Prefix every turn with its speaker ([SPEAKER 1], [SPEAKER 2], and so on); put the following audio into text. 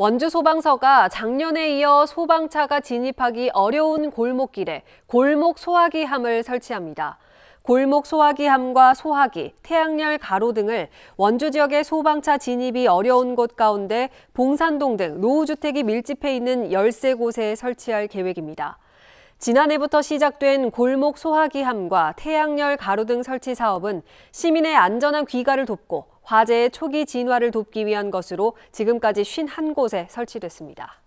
[SPEAKER 1] 원주 소방서가 작년에 이어 소방차가 진입하기 어려운 골목길에 골목 소화기함을 설치합니다. 골목 소화기함과 소화기, 태양열 가로 등을 원주 지역의 소방차 진입이 어려운 곳 가운데 봉산동 등 노후주택이 밀집해 있는 13곳에 설치할 계획입니다. 지난해부터 시작된 골목 소화기함과 태양열 가로등 설치 사업은 시민의 안전한 귀가를 돕고 화재의 초기 진화를 돕기 위한 것으로 지금까지 51곳에 설치됐습니다.